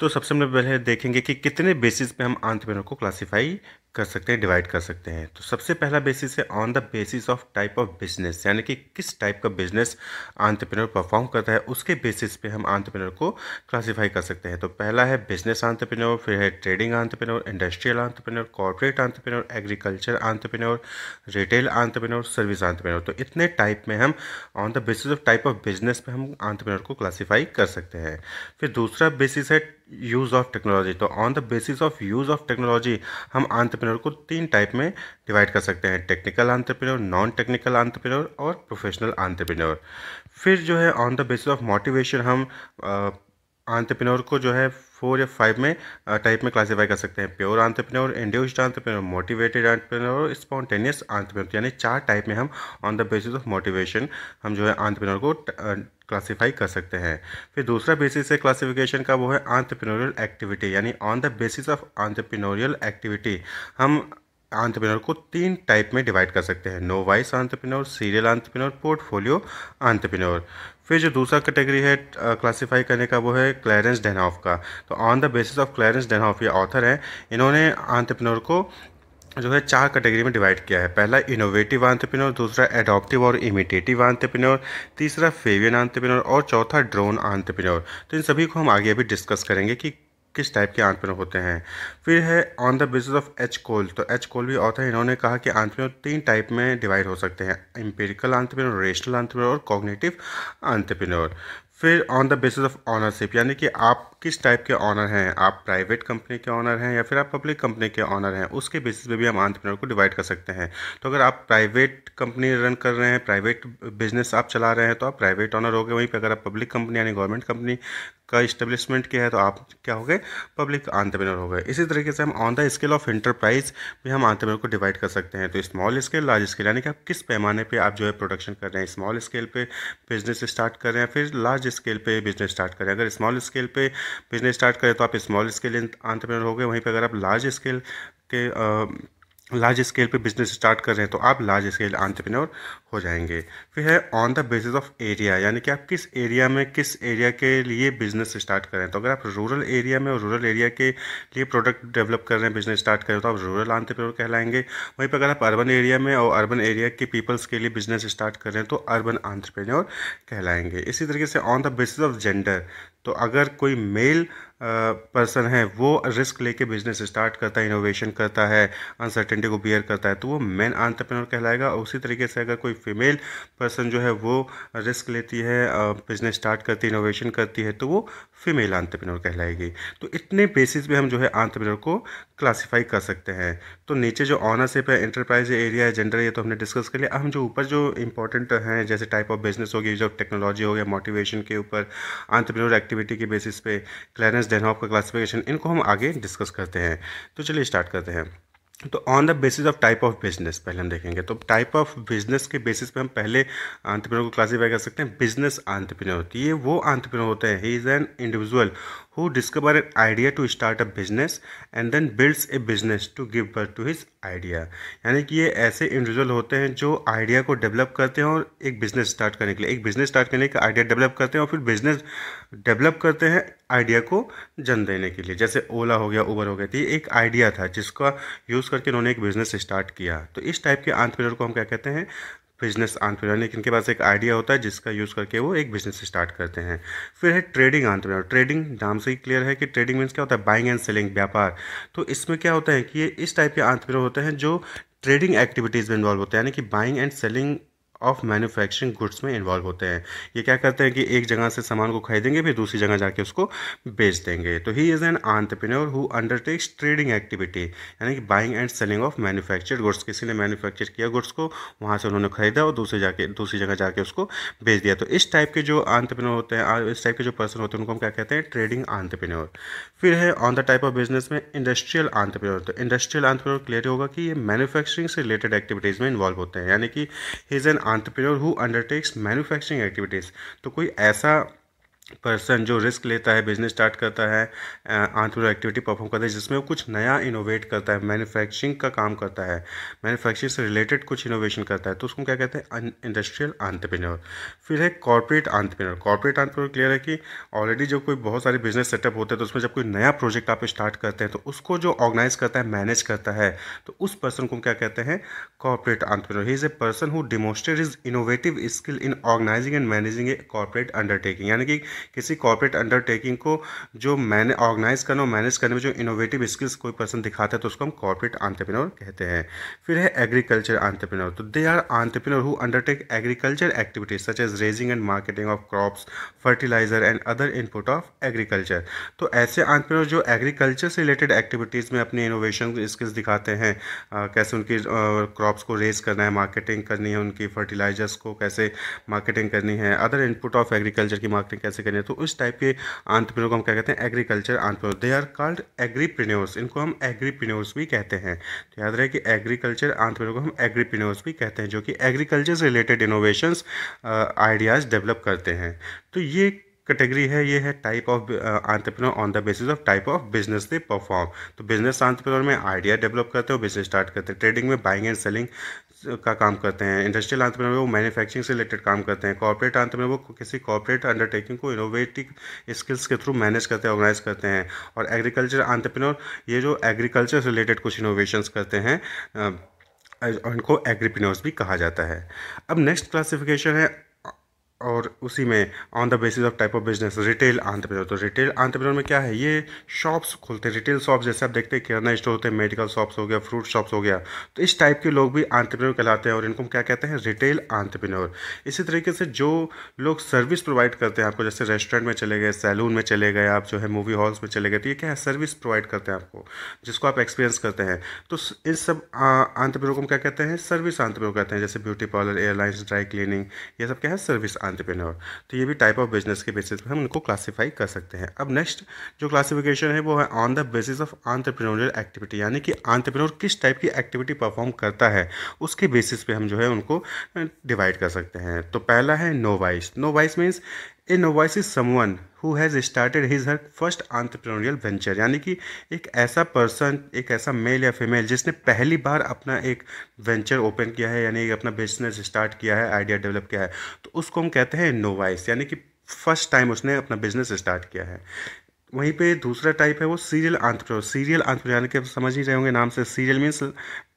तो सबसे हम पहले देखेंगे कि कितने बेसिस पे हम आंत्रप्रेनर को क्लासिफाई कर सकते हैं डिवाइड कर सकते हैं तो सबसे पहला बेसिस है on the basis of type of business यानी कि किस टाइप का बिजनेस आंट्रप्रनर परफॉर्म करता है उसके बेसिस पे हम आंट्रप्रेनर को क्लासिफाई कर सकते हैं तो पहला है बिजनेस आंट्रप्रनर फिर है trading entrepreneur industrial entrepreneur corporate entrepreneur agriculture entrepreneur retail entrepreneur service entrepreneur तो इतने टाइप में हम on the basis of type of business पर हम आंट्रप्रेनर को क्लासीफाई कर सकते हैं फिर दूसरा बेसिस है यूज़ ऑफ टेक्नोलॉजी तो on the basis of use of technology हम आंट्रप्रनर आंट्रप्रेन्योर को तीन टाइप में डिवाइड कर सकते हैं technical entrepreneur non technical entrepreneur और प्रोफेशनल आंट्रप्रेन्योर फिर जो है on the basis of motivation हम आंट्रप्रेन्योर uh, को जो है फोर या फाइव में टाइप में क्लासीफाई कर सकते हैं pure entrepreneur induced entrepreneur motivated entrepreneur और स्पॉन्टेनियस आंट्रप्रनोर तो यानी चार टाइप में हम on the basis of motivation हम जो है आंट्रप्रनोर को क्लासीफाई कर सकते हैं फिर दूसरा बेसिस है क्लासिफिकेशन का वो है आंट्रप्रनोरियल एक्टिविटी यानी on the basis of entrepreneurial activity हम आंट्रप्रनोर को तीन टाइप में डिवाइड कर सकते हैं novice entrepreneur serial entrepreneur portfolio entrepreneur फिर जो दूसरा कैटेगरी है क्लासिफाई करने का वो है क्लैरेंस डेनहॉफ का तो on the basis of Clarence Danhof ये ऑथर हैं इन्होंने आंतरप्रनोर को जो है चार कैटेगरी में डिवाइड किया है पहला इनोवेटिव आंतपिनोर दूसरा एडॉप्टिव और इमिटेटिव आंतरप्रनोर तीसरा फेवियन आंतरप्रनोर और चौथा ड्रोन आंतरप्रनोर तो इन सभी को हम आगे अभी डिस्कस करेंगे कि किस टाइप के आंतपिन होते हैं फिर है on the basis of H Cole तो एच कोल भी ऑथर इन्होंने कहा कि आंतपिन तीन टाइप में डिवाइड हो सकते हैं इंपेरिकल आंतपिन रेशनल आंतपिन और कॉग्नेटिव आंतपिन फिर on the basis of ownership यानी कि आप किस टाइप के ऑनर हैं आप प्राइवेट कंपनी के ऑनर हैं या फिर आप पब्लिक कंपनी के ऑनर हैं उसके बेसिस पे भी हम आंट्रप्रनर को डिवाइड कर सकते हैं तो अगर आप प्राइवेट कंपनी रन कर रहे हैं प्राइवेट बिजनेस आप चला रहे हैं तो आप प्राइवेट ऑनर हो गए वहीं पर अगर आप पब्लिक कंपनी यानी गवर्नमेंट कंपनी का इस्टेब्लिशमेंट किया है तो आप क्या हो गए पब्लिक आंट्रप्रनर हो गए इसी तरीके से हम on the scale of enterprise भी हम आंट्रप्रनर को डिवाइड कर सकते हैं तो स्मॉल स्केल लार्ज स्केल यानी कि आप किस पैमाने पर आप जो है प्रोडक्शन कर रहे हैं स्मॉल स्केल पर बिजनेस स्टार्ट कर रहे हैं फिर लार्ज स्केल पे बिजनेस स्टार्ट करें अगर स्मॉल स्केल पे बिजनेस स्टार्ट करें तो आप स्मॉल स्केल आंतरप्रेनर हो गए वहीं पर अगर आप लार्ज स्केल के लार्ज स्केल पे बिजनेस स्टार्ट कर रहे हैं तो आप लार्ज स्केल आंट्रप्रेन्योर हो जाएंगे फिर है on the basis of area यानी कि आप किस एरिया में किस एरिया के लिए बिजनेस स्टार्ट कर रहे हैं तो अगर आप रूरल एरिया में और रूरल एरिया के लिए प्रोडक्ट डेवलप कर रहे हैं बिजनेस स्टार्ट कर रहे हो तो आप रूरल आंट्रप्रेन्योर कहलाएंगे वहीं पर अगर आप अर्बन एरिया में और अर्बन एरिया के पीपल्स के लिए बिजनेस स्टार्ट कर रहे हैं तो अर्बन आंट्रप्रेन्योर तो कहलाएंगे इसी तरीके से on the basis of gender तो अगर कोई मेल पर्सन है वो रिस्क लेके बिजनेस स्टार्ट करता है इनोवेशन करता है अनसर्टेनिटी को बियर करता है तो वो मेन आंट्रप्रनोर कहलाएगा और उसी तरीके से अगर कोई फीमेल पर्सन जो है वो रिस्क लेती है बिजनेस स्टार्ट करती है इनोवेशन करती है तो वो फीमेल आंट्रप्रनोर कहलाएगी तो इतने बेसिस पर हम जो है आंट्रप्रनोर को क्लासीफाई कर सकते हैं तो नीचे जो ऑनरशिप है इंटरप्राइज एरिया है जेंडर ये तो हमने डिस्कस कर लिया हम जो ऊपर जो इंपॉर्टेंट हैं जैसे टाइप ऑफ बिजनेस हो गया जो ऑफ टेक्नोलॉजी हो गया मोटिवेशन के ऊपर आंट्रप्रनोर एक्टिविटी के बेसिस पे क्लैरेंस डिफरेंस डेनहॉप का क्लासिफिकेशन इनको हम आगे डिस्कस करते हैं तो चलिए स्टार्ट करते हैं तो on the basis of type of business पहले हम देखेंगे तो टाइप ऑफ बिजनेस के बेसिस पे हम पहले आंट्रप्रेन्योर को क्लासीफाई कर सकते हैं बिजनेस होती है वो आंट्रप्रेन्योर होते हैं he is an individual who discover an idea to start a business and then builds a business to give birth to his idea यानी कि ये ऐसे इंडिविजुअल होते हैं जो आइडिया को डेवलप करते हैं और एक बिज़नेस स्टार्ट करने के लिए एक बिज़नेस स्टार्ट करने का आइडिया डेवलप करते हैं और फिर बिज़नेस डेवलप करते हैं आइडिया को जन्म देने के लिए जैसे ओला हो गया उबर हो गया तो ये एक आइडिया था जिसका यूज़ करके उन्होंने एक बिज़नेस स्टार्ट किया तो इस टाइप के आंतप्रेनर को हम क्या कहते हैं बिजनेस यानी लेकिन इनके पास एक आइडिया होता है जिसका यूज़ करके वो एक बिजनेस स्टार्ट करते हैं फिर है ट्रेडिंग आंट्रप्रनर ट्रेडिंग नाम से ही क्लियर है कि ट्रेडिंग मीन्स क्या होता है बाइंग एंड सेलिंग व्यापार तो इसमें क्या होता है कि ये इस टाइप के आंट्रप्रनर होते हैं जो ट्रेडिंग एक्टिविटीज़ में इन्वॉल्व होते हैं यानी कि buying and selling of manufacturing goods में इन्वॉल्व होते हैं ये क्या करते हैं कि एक जगह से सामान को खरीदेंगे फिर दूसरी जगह जाके उसको बेच देंगे तो he is an entrepreneur who undertakes trading activity यानी कि buying and selling of manufactured goods किसी ने मैन्युफैक्चर किया गुड्स को वहाँ से उन्होंने खरीदा और दूसरी जाके दूसरी जगह जाके उसको बेच दिया तो इस टाइप के जो आंट्रप्रेन्योर होते हैं इस टाइप के जो पर्सन होते हैं उनको हम क्या कहते हैं ट्रेडिंग आंट्रप्रेन्योर फिर है on the type of business में इंडस्ट्रियल आंट्रप्रेन्योर तो इंडस्ट्रियल आंट्रप्रेन्योर क्लियर होगा कि ये मैन्युफैक्चरिंग से रिलेटेड एक्टिविटीज़ में इन्वॉल्व होते हैं यानी कि he's an an entrepreneur who undertakes manufacturing activities तो कोई ऐसा पर्सन जो रिस्क लेता है बिजनेस स्टार्ट करता है आंट्रप्रनर एक्टिविटी परफॉर्म करता है जिसमें वो कुछ नया इनोवेट करता है मैन्युफैक्चरिंग का काम करता है मैन्युफैक्चरिंग से रिलेटेड कुछ इनोवेशन करता है तो उसको क्या कहते हैं इंडस्ट्रियल आंट्रप्रनर फिर है corporate entrepreneur corporate entrepreneur clear है कि ऑलरेडी जो कोई बहुत सारे बिजनेस सेटअप होते हैं तो उसमें जब कोई नया प्रोजेक्ट आप स्टार्ट करते हैं तो उसको जो ऑर्गेनाइज करता है मैनेज करता है तो उस पर्सन को हम क्या कहते हैं corporate entrepreneur he is a person who demonstrate his innovative skill in organizing and managing a corporate undertaking यानी कि किसी कॉर्पोरेट अंडरटेकिंग को जो मैंने ऑर्गेनाइज करना और मैनेज करने में जो इनोवेटिव स्किल्स कोई पर्सन दिखाता है तो उसको हम कॉर्पोरेट आंट्रप्रेन्योर कहते हैं फिर है एग्रीकल्चर आंट्रप्रेन्योर तो they are entrepreneur who undertake agriculture activities such as raising and marketing of crops fertilizer and other input of agriculture तो ऐसे आंट्रप्रेन्योर जो एग्रीकल्चर से रिलेटेड एक्टिविटीज़ में अपनी इनोवेशन स्किल्स दिखाते हैं आ, कैसे उनकी क्रॉप्स को रेज करना है मार्केटिंग करनी है उनकी फर्टिलाइजर्स को कैसे मार्केटिंग करनी है अदर इनपुट ऑफ एग्रीकल्चर की मार्केटिंग कैसे करने तो उस टाइप के आंतप्रनोर को हम क्या कहते हैं agriculture entrepreneur they are called agripreneurs इनको हम एग्रीप्रनोर्स भी कहते हैं तो याद रहे कि एग्रीकल्चर आंतप्रनोर को हम एग्रीप्रनोर्स भी कहते हैं जो कि एग्रीकल्चर से रिलेटेड इनोवेशन आइडियाज़ डेवलप करते हैं तो ये कैटेगरी है ये है type of entrepreneur on the basis of type of business they perform तो बिजनेस आंतप्रनोर में आइडिया डेवलप करते हो बिजनेस स्टार्ट करते हैं ट्रेडिंग में बाइंग एंड सेलिंग का काम करते हैं इंडस्ट्रियल आंत्र में वो मैन्युफैक्चरिंग से रिलेटेड काम करते हैं कॉर्पोरेट आंत्र में वो किसी कॉर्पोरेट अंडरटेकिंग को इनोवेटिव स्किल्स के थ्रू मैनेज करते हैं ऑर्गेनाइज करते हैं और एग्रीकल्चर आंत्रप्रनोर ये जो एग्रीकल्चर से रिलेटेड कुछ इनोवेशन करते हैं इनको एग्रीपिनोर्स भी कहा जाता है अब नेक्स्ट क्लासिफिकेशन है और उसी में on the basis of type of business retail entrepreneur तो रिटेल आंतप्रनर में क्या है ये शॉप्स खोलते हैं रिटेल शॉप्स जैसे आप देखते हैं किराना स्टोर होते हैं मेडिकल शॉप्स हो गया फ्रूट शॉप्स हो गया तो इस टाइप के लोग भी आंतप्रनर कहलाते हैं और इनको हम क्या कहते हैं रिटेल आंतप्रनर इसी तरीके से जो लोग सर्विस प्रोवाइड करते हैं आपको जैसे रेस्टोरेंट में चले गए सैलून में चले गए आप जो है मूवी हॉल्स में चले गए तो ये क्या है सर्विस प्रोवाइड करते हैं आपको जिसको आप एक्सपीरियंस करते हैं तो इन सब आंतप्रनर को हम क्या कहते हैं सर्विस आंतप्रनर कहते हैं जैसे beauty parlour airlines dry cleaning ये सब क्या है सर्विस आंट्रप्रेन्योर तो ये भी टाइप ऑफ बिजनेस के बेसिस पर हम उनको क्लासीफाई कर सकते हैं अब नेक्स्ट जो क्लासिफिकेशन है वो है on the basis of entrepreneurial activity यानी कि आंट्रप्रेन्योर किस टाइप की एक्टिविटी परफॉर्म करता है उसके बेसिस पे हम जो है उनको डिवाइड कर सकते हैं तो पहला है novice novice means a novice is someone who has started his her first entrepreneurial venture यानी कि एक ऐसा पर्सन एक ऐसा मेल या फीमेल जिसने पहली बार अपना एक वेंचर ओपन किया है यानी अपना बिजनेस स्टार्ट किया है आइडिया डेवलप किया है तो उसको हम कहते हैं नोवाइस यानी कि फर्स्ट टाइम उसने अपना बिजनेस स्टार्ट किया है वहीं पे दूसरा टाइप है वो सीरियल आंट्रप्रनोर सीरियल आंट्रप्रनोर यानी कि आप समझ ही रहे होंगे नाम से serial means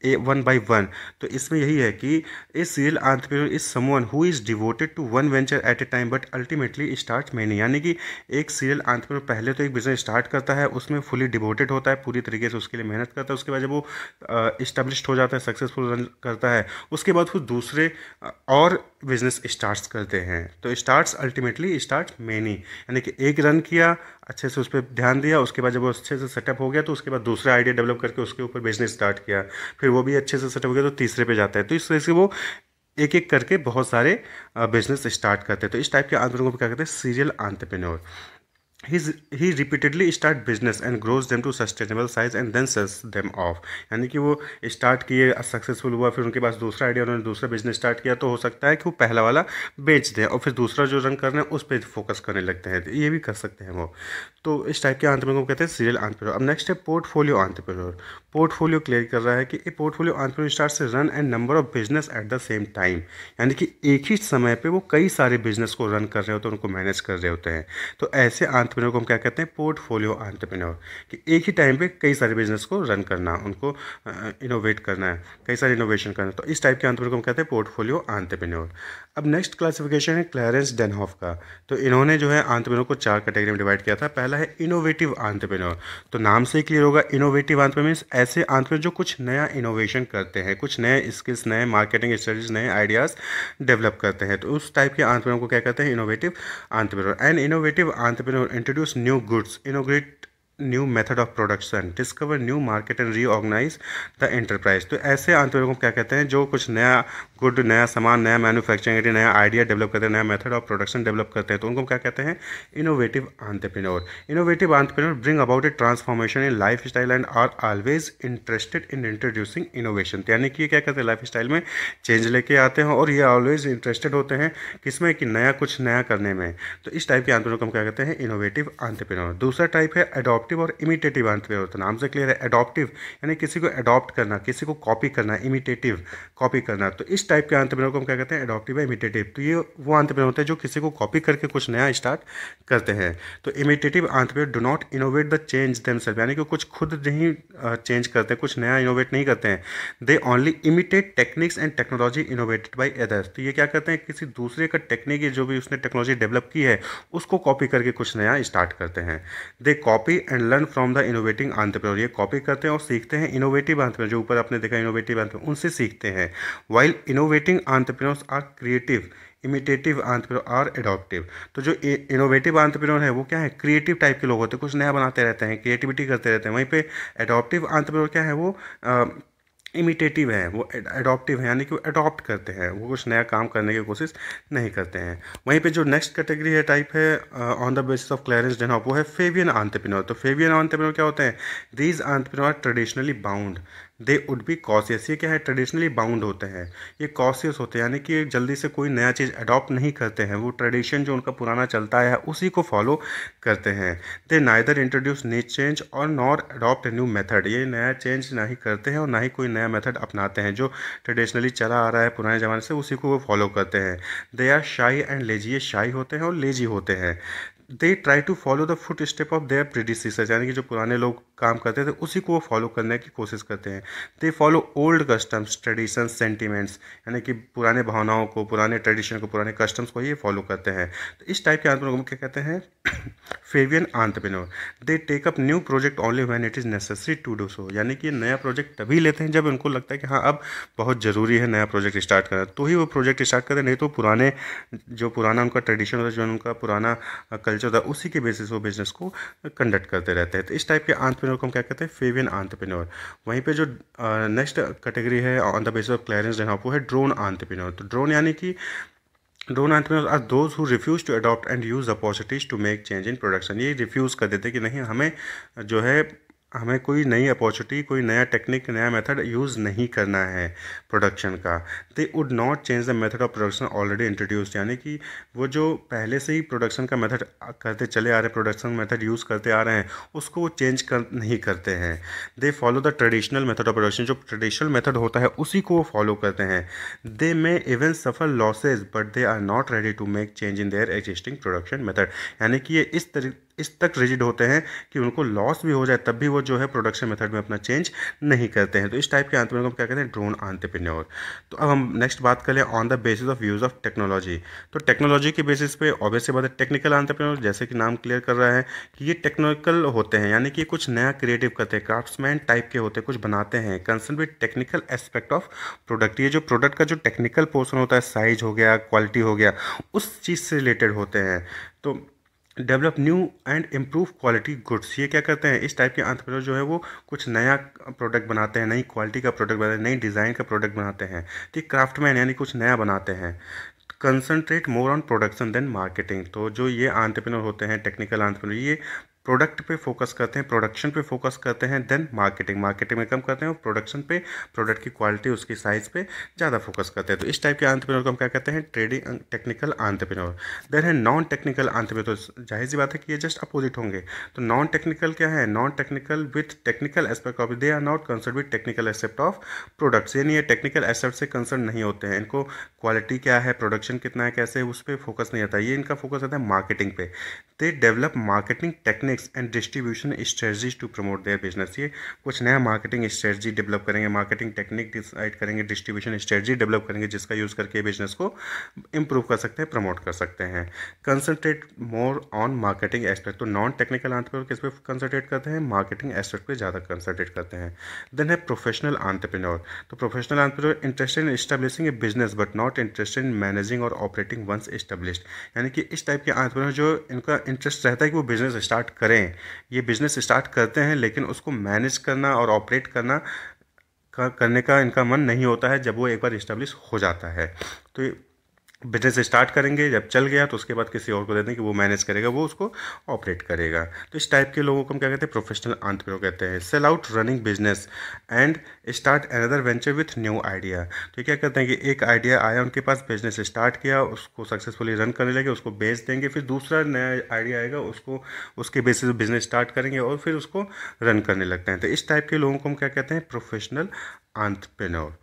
a one by one तो इसमें यही है कि a serial entrepreneur is someone who is devoted to one venture at a time but ultimately start many यानी कि एक सीरियल आंट्रप्रनर पहले तो एक बिजनेस स्टार्ट करता है उसमें फुली डिवोटेड होता है पूरी तरीके से उसके लिए मेहनत करता है उसके बाद जब वो इस्टब्लिश हो जाता है सक्सेसफुल रन करता है उसके बाद वो दूसरे और बिजनेस स्टार्ट करते हैं तो स्टार्ट अल्टीमेटली स्टार्ट मैनी यानी कि एक रन किया अच्छे से उस पर ध्यान दिया उसके बाद जब वो अच्छे से सेटअप हो गया तो उसके बाद दूसरा आइडिया डेवलप करके उसके ऊपर बिजनेस स्टार्ट किया फिर फिर वो भी अच्छे से सेटअप हो गया तो तीसरे पे जाता है तो इस तरह से वो एक एक करके बहुत सारे बिजनेस स्टार्ट करते हैं तो इस टाइप के आंतरों को क्या कहते हैं सीरियल आंतरप्रेन्योर ही ही repeatedly start business and grows them to sustainable size and then sells them off यानी कि वो स्टार्ट किए सक्सेसफुल हुआ फिर उनके पास दूसरा आइडिया उन्होंने दूसरा बिजनेस स्टार्ट किया तो हो सकता है कि वो पहला वाला बेच दें और फिर दूसरा जो रन करना है उस पर फोकस करने लगते हैं ये भी कर सकते हैं वो तो इस टाइप के आंतरप्रेन्योर को कहते हैं सीरियल आंतरप्रेन्योर अब नेक्स्ट है पोर्टफोलियो आंतरप्रेन्योर पोर्टफोलियो क्लियर कर रहा है कि ए पोर्टफोलियो आंसर स्टार्ट से run and number of business at the same time यानी कि एक ही समय पे वो कई सारे बिजनेस को रन कर रहे होते हैं उनको मैनेज कर रहे होते हैं तो ऐसे आंट्रप्रेन्योर को हम क्या कहते हैं पोर्टफोलियो आंट्रप्रेन्योर कि एक ही टाइम पे कई सारे बिजनेस को रन करना उनको इनोवेट करना है कई सारे इनोवेशन करना तो इस टाइप के आंट्रप्रेन्योर को हम कहते हैं पोर्टफोलियो आंट्रप्रेन्योर अब नेक्स्ट क्लासिफिकेशन है क्लैरेंस डेनहॉफ का तो इन्होंने जो है आंट्रप्रेन्योर को चार कैटेगरी में डिवाइड किया था पहला है इनोवेटिव आंट्रप्रेन्योर तो नाम से ही क्लियर होगा इनोवेटिव आंट्रप्रेन्योर ऐसे आंट्रप्रनर जो कुछ नया इनोवेशन करते हैं कुछ नए स्किल्स नए मार्केटिंग स्ट्रेटीज नए आइडियाज़ डेवलप करते हैं तो उस टाइप के आंतरों को क्या कहते हैं innovative entrepreneur and innovative entrepreneur introduce new goods inaugurate new method of production discover new market and reorganise the enterprise तो ऐसे आंतरिकों को क्या कहते हैं जो कुछ नया गुड नया सामान नया मैन्युफैक्चरिंग नया आइडिया डेवलप करते हैं नया मेथड ऑफ प्रोडक्शन डेवलप करते हैं तो उनको क्या कहते हैं innovative entrepreneur innovative entrepreneur bring about a transformation in lifestyle and are always interested in introducing innovation यानी कि ये क्या कहते हैं लाइफ स्टाइल में चेंज लेके आते हैं और ये ऑलवेज इंटरेस्टेड होते हैं किसमें कि नया कुछ नया करने में तो इस टाइप के आंतरप्रेन्योर को हम क्या कहते हैं इनोवेटिव आंतरप्रेन्योर दूसरा टाइप है अडोप्ट एडॉप्टिव और इमिटेटिव अंत में होता है नाम से क्लियर है एडॉप्टिव यानी किसी को एडॉप्ट करना किसी को कॉपी करना इमिटेटिव कॉपी करना तो इस टाइप के अंतप्रेनों को हम क्या कहते हैं एडॉप्टिव या इमिटेटिव तो ये वो अंतप्रेन होते हैं जो किसी को कॉपी करके कुछ नया स्टार्ट करते हैं तो imitative entrepreneur do not innovate the change themselves यानी कि कुछ खुद नहीं चेंज करते कुछ नया इनोवेट नहीं करते हैं they only imitate techniques and technology innovated by others तो ये क्या करते हैं किसी दूसरे का टेक्निक जो भी उसने टेक्नोलॉजी डेवलप की है उसको कॉपी करके कुछ नया स्टार्ट करते हैं they copy and and learn from the innovating entrepreneur ये कॉपी करते हैं और सीखते हैं इनोवेटिव आंट्रप्रनोर जो ऊपर आपने देखा इनोवेटिव आंट्रप्रनोर उनसे सीखते हैं while innovating entrepreneurs are creative imitative entrepreneurs are adoptive तो जो इनोवेटिव आंतप्रोर है वो क्या है क्रिएटिव टाइप के लोग होते हैं कुछ नया बनाते रहते हैं क्रिएटिविटी करते रहते हैं वहीं पे एडोप्टिव आंतप्रोर क्या है वो इमिटेटिव हैं वो एडॉप्टिव हैं यानी कि वो अडॉप्ट करते हैं वो कुछ नया काम करने की कोशिश नहीं करते हैं वहीं पे जो नेक्स्ट कैटेगरी है टाइप है on the basis of Clarence Danhof वो है फेवियन आंतप्रनोर तो फेवियन आंतप्रनोर क्या होते हैं these entrepreneur traditionally bound they would be cautious ये क्या है ट्रेडिशनली बाउंड होते हैं ये कॉशियस होते हैं यानी कि जल्दी से कोई नया चीज़ अडॉप्ट नहीं करते हैं वो ट्रेडिशन जो उनका पुराना चलता है उसी को फॉलो करते हैं they neither introduce new change और नॉट अडॉप्ट न्यू मेथड ये नया चेंज ना ही करते हैं और ना ही कोई नया मेथड अपनाते हैं जो ट्रेडिशनली चला आ रहा है पुराने ज़माने से उसी को वो फॉलो करते हैं they are shy and lazy ये शाही होते हैं और लेजी होते हैं they try to follow the footstep of their predecessors यानी कि जो पुराने लोग काम करते थे तो उसी को वो फॉलो करने की कोशिश करते हैं they follow old customs tradition sentiments यानी कि पुराने भावनाओं को पुराने ट्रेडिशन को पुराने कस्टम्स को ये फॉलो करते हैं तो इस टाइप के आंतरप्रेनोर को क्या कहते हैं Fabian entrepreneur they take up new project only when it is necessary to do so यानी कि नया प्रोजेक्ट तभी लेते हैं जब उनको लगता है कि हाँ अब बहुत ज़रूरी है नया प्रोजेक्ट स्टार्ट करना तो ही वो प्रोजेक्ट स्टार्ट करें नहीं तो पुराने जो पुराना उनका ट्रेडिशन होता है जो उनका पुराना कल्चर होता है उसी के बेसिस वो बिज़नेस को कंडक्ट करते रहते हैं तो इस टाइप के आंतरप्रेनोर आंट्रप्रनोर को हम क्या कहते हैं फेवियन आंट्रप्रनोर वहीं पे जो नेक्स्ट कैटेगरी है on the base of Clarence Danhof वो है ड्रोन आंट्रप्रनोर तो ड्रोन यानी कि drone entrepreneurs are those who refuse to adopt and use opportunities to make change in production ये रिफ्यूज़ कर देते कि नहीं हमें जो है हमें कोई नई अपॉर्चुनिटी कोई नया टेक्निक नया मेथड यूज़ नहीं करना है प्रोडक्शन का they would not change the method of production already introduced यानी कि वो जो पहले से ही प्रोडक्शन का मेथड करते चले आ रहे प्रोडक्शन मेथड यूज़ करते आ रहे हैं उसको वो चेंज कर नहीं करते हैं they follow the traditional method of production जो ट्रेडिशनल मेथड होता है उसी को वो फॉलो करते हैं they may even suffer losses but they are not ready to make change in their existing production method यानी कि ये इस तरीके इस तक रिजिड होते हैं कि उनको लॉस भी हो जाए तब भी वो जो है प्रोडक्शन मेथड में अपना चेंज नहीं करते हैं तो इस टाइप के आंतरिक हम क्या कहते हैं ड्रोन आंतरप्रन्योर तो अब हम नेक्स्ट बात करें on the basis of use of technology तो टेक्नोलॉजी के बेसिस पे ऑब्वियसली बात है टेक्निकल आंतरप्रन्योर जैसे कि नाम क्लियर कर रहा है कि ये टेक्निकल होते हैं यानी कि कुछ नया क्रिएटिव करते हैं क्राफ्ट्समैन टाइप के होते हैं कुछ बनाते हैं concern with technical aspect of product ये जो प्रोडक्ट का जो टेक्निकल पोर्सन होता है साइज हो गया क्वालिटी हो गया उस चीज़ से रिलेटेड होते हैं तो develop new and improve quality goods ये क्या करते हैं इस टाइप के आंट्रप्रनर जो है वो कुछ नया प्रोडक्ट बनाते हैं नई क्वालिटी का प्रोडक्ट बनाते हैं नई डिज़ाइन का प्रोडक्ट बनाते हैं ठीक क्राफ्टमैन यानी कुछ नया बनाते हैं concentrate more on production than marketing तो जो ये आंट्रप्रनर होते हैं टेक्निकल आंट्रप्रनर ये प्रोडक्ट पे फोकस करते हैं प्रोडक्शन पे फोकस करते हैं देन मार्केटिंग मार्केटिंग में कम करते हैं और प्रोडक्शन पे प्रोडक्ट की क्वालिटी उसकी साइज़ पे ज़्यादा फोकस करते हैं तो इस टाइप के आंतप्रेनोर को हम क्या कहते हैं ट्रेडिंग टेक्निकल आंतप्रेनोर देन है नॉन टेक्निकल आंतपिनोर तो जाहिर सी बात है कि ये जस्ट अपोजिट होंगे तो नॉन टेक्निकल क्या है non technical with technical aspect of they are not concern with technical aspect of products यानी ये टेक्निकल एसेप्ट से कंसर्न नहीं होते हैं इनको क्वालिटी क्या है प्रोडक्शन कितना है कैसे उस पर फोकस नहीं आता ये इनका फोकस रहता है मार्केटिंग पे they develop marketing technique economics and distribution strategies to promote their business ये कुछ नया मार्केटिंग स्ट्रेटजी डेवलप करेंगे मार्केटिंग टेक्निक डिसाइड करेंगे डिस्ट्रीब्यूशन स्ट्रेटजी डेवलप करेंगे जिसका यूज़ करके बिजनेस को इम्प्रूव कर सकते हैं प्रमोट कर सकते हैं concentrate more on marketing aspect तो नॉन टेक्निकल आंतरप्रेन्योर किस पे कंसनट्रेट करते हैं मार्केटिंग एस्पेक्ट पे ज़्यादा कंसनट्रेट करते हैं देन है प्रोफेशनल आंतरप्रेन्योर तो professional entrepreneur interested in establishing a business but not interested in managing और ऑपरेटिंग वंस स्टेब्लिश्ड यानी कि इस टाइप के आंतरप्रेन्योर जो इनका इंटरेस्ट रहता है कि वो बिजनेस स्टार्ट करें करें ये बिज़नेस स्टार्ट करते हैं लेकिन उसको मैनेज करना और ऑपरेट करना करने का इनका मन नहीं होता है जब वो एक बार इस्टेब्लिश हो जाता है तो बिजनेस स्टार्ट करेंगे जब चल गया तो उसके बाद किसी और को दे देंगे कि वो मैनेज करेगा वो उसको ऑपरेट करेगा तो इस टाइप के लोगों को हम क्या कहते हैं प्रोफेशनल आंतप्रो कहते हैं sell out running business and start another venture with new idea तो क्या कहते हैं कि एक आइडिया आया उनके पास बिजनेस स्टार्ट किया उसको सक्सेसफुली रन करने लगे उसको बेच देंगे फिर दूसरा नया आइडिया आएगा उसको उसके बेसिस बिजनेस स्टार्ट करेंगे और फिर उसको रन करने लगते हैं तो इस टाइप के लोगों को हम क्या कहते हैं प्रोफेशनल आंतप्रेनोर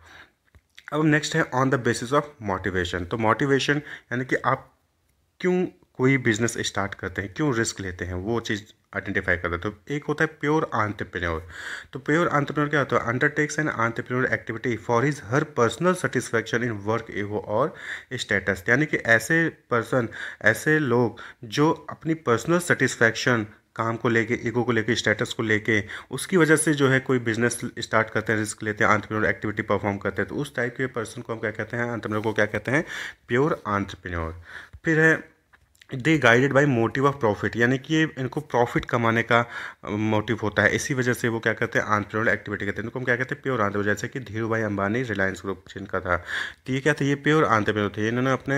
अब नेक्स्ट है on the basis of motivation तो मोटिवेशन यानी कि आप क्यों कोई बिजनेस स्टार्ट करते हैं क्यों रिस्क लेते हैं वो चीज़ आइडेंटिफाई करते हैं तो एक होता है प्योर आंट्रप्रेन्योर तो प्योर आंट्रप्रेन्योर क्या होता है undertakes an entrepreneur activity for his her personal satisfaction in work वो और स्टेटस यानी कि ऐसे पर्सन ऐसे लोग जो अपनी पर्सनल सेटिस्फैक्शन काम को लेके ईगो को लेके स्टेटस को लेके उसकी वजह से जो है कोई बिजनेस स्टार्ट करते हैं रिस्क लेते हैं आंट्रप्रेन्योर एक्टिविटी परफॉर्म करते हैं तो उस टाइप के पर्सन को हम क्या कहते हैं आंट्रप्रेन्योर को क्या कहते हैं प्योर आंट्रप्रेन्योर फिर है they guided by motive of profit यानी कि ये इनको प्रॉफिट कमाने का मोटिव होता है इसी वजह से वो क्या करते हैं आंट्रप्रनर एक्टिविटी करते हैं इनको हम क्या कहते हैं प्योर आंध्र जैसे कि धीरू भाई अंबानी रिलायंस ग्रुप जिनका था तो ये क्या था ये प्योर आंट्रप्रनर थे इन्होंने अपने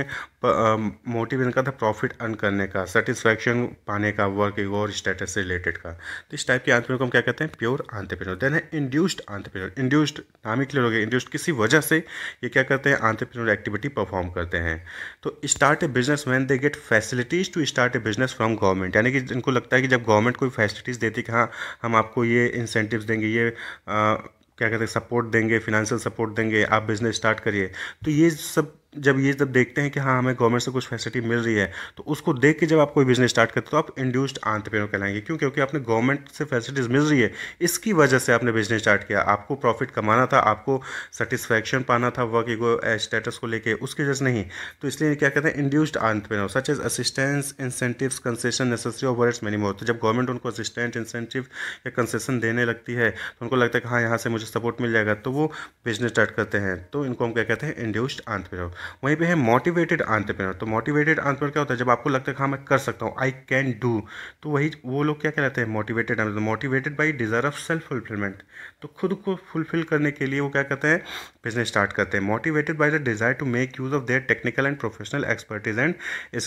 मोटिव इनका था प्रॉफिट अर्न करने का सेटिस्फैक्शन पाने का वर्क और स्टेटस से रिलेटेड का तो इस टाइप के आंट्रप्रनर को हम क्या कहते हैं प्योर आंट्रप्रनर देन है इंड्यूस्ड आंट्रप्रनर इंड्यूस्ड नाम ही क्लियर हो गया इंड्यूस्ड किसी वजह से ये क्या करते हैं आंट्रप्रनर एक्टिविटी परफॉर्म करते हैं तो start a business when they get facility facilities to start a business from government यानी कि इनको लगता है कि जब गवर्नमेंट कोई फैसिलिटीज़ देती कि हाँ हम आपको ये इंसेंटिव देंगे ये आ, क्या कहते हैं सपोर्ट देंगे फिनेंशियल सपोर्ट देंगे आप बिज़नेस स्टार्ट करिए तो ये सब जब ये जब देखते हैं कि हाँ हमें गवर्नमेंट से कुछ फैसिलिटी मिल रही है तो उसको देख के जब आप कोई बिजनेस स्टार्ट करते हो तो आप इंड्यूस्ड आंतरप्रेनर कहलाएंगे क्यों क्योंकि आपने गवर्नमेंट से फैसिलिटीज़ मिल रही है इसकी वजह से आपने बिजनेस स्टार्ट किया आपको प्रॉफिट कमाना था आपको सेटिस्फैक्शन पाना था वर्क ईगो स्टेटस को लेके उसकी वजह से नहीं तो इसलिए क्या कहते हैं induced entrepreneur such as assistance incentive concession necessary और वर्ड्स मैनी मोर तो जब गवर्नमेंट उनको असिस्टेंट इंसेंटिव या कंसेशन देने लगती है तो उनको लगता है कि हाँ यहाँ से मुझे सपोर्ट मिल जाएगा तो वो बिजनेस स्टार्ट करते हैं तो इनको हम क्या कहते हैं इंड्यूस्ड आंतरप्रेनर वहीं पे है मोटिवेटेड आंट्रप्रनर तो मोटिवेटेड आंट्रप्रनर क्या होता है जब आपको लगता है हाँ मैं कर सकता हूँ आई कैन डू तो वही वो लोग क्या कहलाते हैं motivated motivated by desire of self fulfilment तो खुद को फुलफिल करने के लिए वो क्या कहते हैं बिजनेस स्टार्ट करते हैं motivated by the desire to make use of their technical and professional expertise and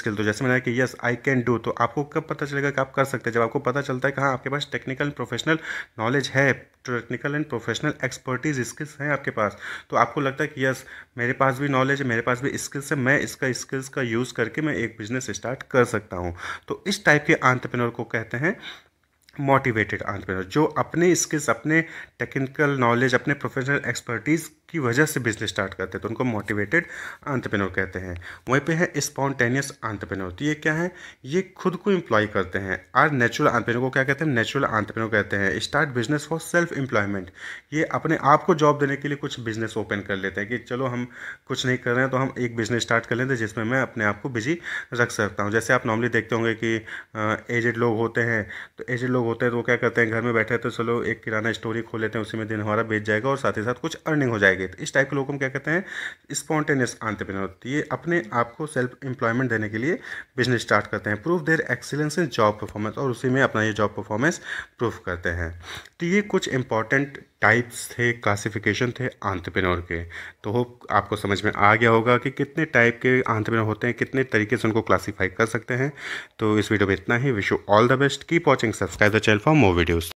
skill तो जैसे मैंने कि यस आई कैन डू तो आपको कब पता चलेगा कि आप कर सकते हैं जब आपको पता चलता है कि हाँ आपके पास टेक्निकल एंड प्रोफेशनल नॉलेज है technical and professional expertise skills हैं आपके पास तो आपको लगता है कि यस मेरे पास भी नॉलेज है मेरे मेरे पास भी स्किल्स है मैं इसका स्किल्स का यूज़ करके मैं एक बिजनेस स्टार्ट कर सकता हूँ तो इस टाइप के आंट्रप्रनोर को कहते हैं मोटिवेटेड आंट्रप्रनोर जो अपने स्किल्स अपने टेक्निकल नॉलेज अपने प्रोफेशनल एक्सपर्टीज़ की वजह से बिजनेस स्टार्ट करते हैं तो उनको मोटिवेटेड आंट्रप्रेन्योर कहते हैं वहीं पे है स्पॉन्टेनियस आंट्रप्रेन्योर तो ये क्या है ये खुद को एम्प्लॉय करते हैं आर नेचुरल आंट्रप्रेन्योर को क्या कहते हैं नेचुरल आंट्रप्रेन्योर कहते हैं start business for self employment ये अपने आप को जॉब देने के लिए कुछ बिजनेस ओपन कर लेते हैं कि चलो हम कुछ नहीं कर रहे हैं तो हम एक बिजनेस स्टार्ट कर लेते हैं जिसमें मैं अपने आप को बिजी रख सकता हूँ जैसे आप नॉर्मली देखते होंगे कि एजेड लोग होते हैं तो एजेड लोग होते हैं तो वो क्या करते हैं घर में बैठे तो चलो एक किराना स्टोरी खोल लेते हैं उसी में दिन हमारा बेच जाएगा और साथ ही साथ कुछ अर्निंग हो जाएगी कहते हैं इस टाइप के लोगों को हम क्या कहते हैं स्पॉन्टेनियस आंट्रप्रेनर तो ये अपने आप को सेल्फ एम्प्लॉयमेंट देने के लिए बिजनेस स्टार्ट करते हैं proof their excellence in job performance और उसी में अपना ये जॉब परफॉर्मेंस प्रूव करते हैं तो ये कुछ इंपॉर्टेंट टाइप्स थे क्लासिफिकेशन थे आंट्रप्रेनोर के तो होप आपको समझ में आ गया होगा कि कितने टाइप के आंट्रप्रेनोर होते हैं कितने तरीके से उनको क्लासीफाई कर सकते हैं तो इस वीडियो में इतना ही wish you all the best keep watching subscribe the channel for more videos